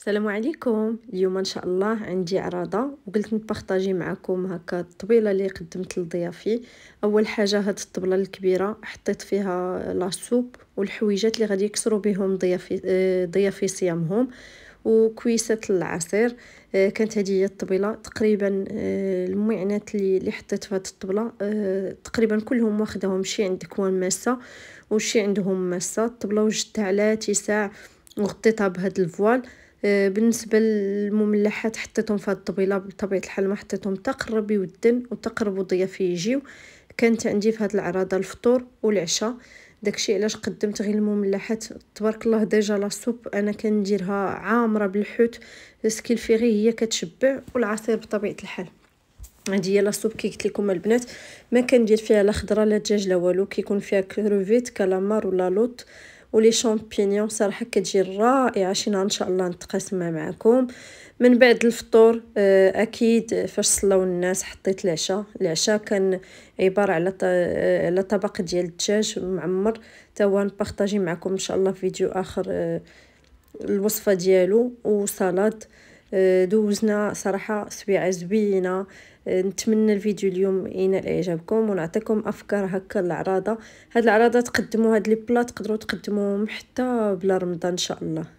السلام عليكم اليوم ان شاء الله عندي عراضه وقلت نبارطاجي معكم هكا الطبيله اللي قدمت لضيافي اول حاجه هاد الطبله الكبيره حطيت فيها لاصوب والحويجات اللي غادي يكسروا بهم ضيافي آه، ضيافي صيامهم وكويسه العصير آه، كانت هذه هي الطبيله تقريبا آه، المعنات اللي حطيت في هذه الطبله تقريبا كلهم واخدهم شي عند كوان ماسه وشي عندهم ماسه الطبله وجدتها على تساع وغطيتها بهاد الفوال بالنسبه للمملحات حطيتهم في هذه الطبيله بطبيعه الحال ما حطيتهم تقرب يودن وتقرب ضيف يجيو كانت عندي في هذه العراضه الفطور والعشاء داكشي علاش قدمت غير المملحات تبارك الله ديجا لا سوب انا كنديرها عامره بالحوت سكيل فيغي هي كتشبع والعصير بطبيعه الحال هادي هي لا سوب كي قلت لكم البنات ما كندير فيها لا خضره لا دجاج لا والو كيكون فيها كروفيت كالامار ولا لوط ولي شامبينيون صراحه كتجي رائعه شي نهار ان شاء الله نتقاسمها معكم من بعد الفطور آه، اكيد فاش صلاو الناس حطيت العشاء العشاء كان عباره على آه، على طبق ديال الدجاج معمر تا هو معكم ان شاء الله فيديو اخر آه، الوصفه ديالو وسلطه دوزنا صراحة سبيعة زوينة أه، نتمنى الفيديو اليوم ينال اعجابكم ونعطيكم افكار هكا العراضه هاد العراضه تقدموا هاد لي بلا تقدروا تقدموهم حتى بلا رمضان ان شاء الله